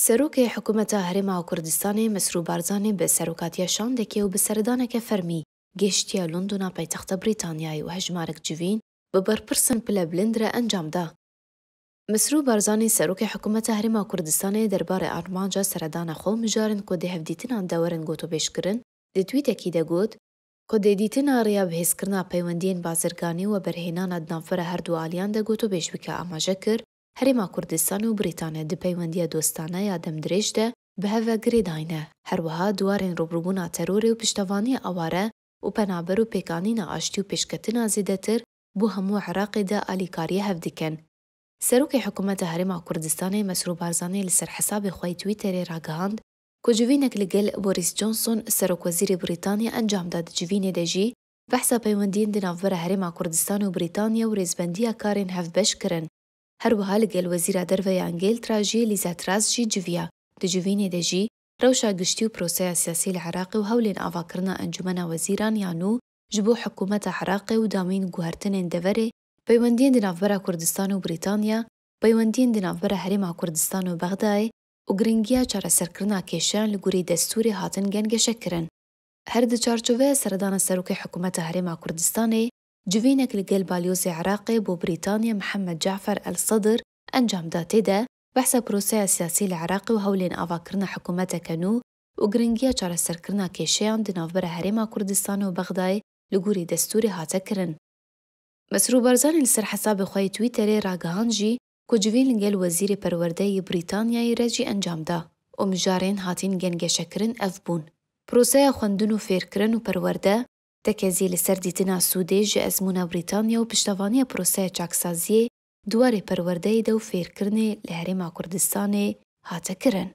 سەرۆکێ حکوومەتە هەرێما و کوردستانی مەسرو بارزانێ بە سەرۆکاتیە شاندێکی و بە سەردانەکە فەرمی گەشتیا لندنا پایتەختە بریتانیایی و هەژمارک جوین بە بەرپرسن پلە بلندرە ئەنجامدا. مسرو بارزانانی سەرۆکی حکوومەتە هەرێما کوردستانی دەربارەی ئارمانجا سەردانە خۆ مژارن کۆ دەهەفدیتنان دەوەرن گۆتۆ بێشکردن دەتویتێکی دەگوت کۆ دەدیتنا ڕیا بەهێزکردنا پەیوەندین بازرگانی و بەرهێنانە دنافرە هەردوو ئالیان دەگوت و بێشبکە ئاماژە کرد هەرێما کوردستان و بریتانە دپەیوەندیە دۆستانە یا دەمدرێژ دە bi heve girê dayne herwiha duwarên robrobûna terorê û piştevaniya eware û penaber û pêkanîna aştî û pêşketina zêdetir bû hemû Heraqê de alîkariye hev dikin. Serokê Hikûmeta Herêma Kurdistanê Mesrû Barzanî li ser hesabê xwe Twitterê ragihand ku civînek li gel Boris Johnson Serokwezîrê Brîtanya encam da di civînê de jî behsa peywendiyên di navbera Herêma Kurdistan û Brîtanya û rêzbendiya karên hevbeş kirin هەروەها لەگەل وەزیرا دەرڤەی ئەنگێل تراژیە لیزاتراز ژی جویا دجوینێ دەژی ڕەوشە گشتی و پرۆسەیە سیاسی لە عراقی و هەولێن ئاواکردە ئەنجومەنە وەزیران یان و ji bo hikûmeta Iraqê û damên guhertinên deverê peywendiyên di navbera Kurdistan û Brîtanya, peywendiyên di navbera Herêma Kurdistan û Bexdayê û giringiya çareserkirina kêşiyan li gorî destûrê hatin gengeşe kirin. Her di çarçoveya seredana serokê hikûmeta Herêma Kurdistanê, جوفينك القلب اليوسي عراقي ببريطانيا محمد جعفر الصدر أنجام داتيدا بحسب روسيا السياسي العراقي وهولين أفاكرنا حكومته كانو وغرنجيا جارة سركرنا كيشيان دناف برا هريما كردستان وبغداي لجوري دستوري هاتكرن كرن مسرو برزان لسر حساب خوي تويتري راجا هانجي جوفين لنجل وزير بروردي بريطانيا يرجي أنجام دا ومجارين هاتين جنجا شكرن أفبون بروسيا خندنو فيركرن وبرورده تەکێزی لەسەردی تنا سوودێ ji ئەزمموە بریتانیا و پشتەوانیە پرۆسەیە چاکسازیە دووارێ پەروەەردەی دە و فێرکردنێ لە هەرێما کوردستانێ هاتەکردن.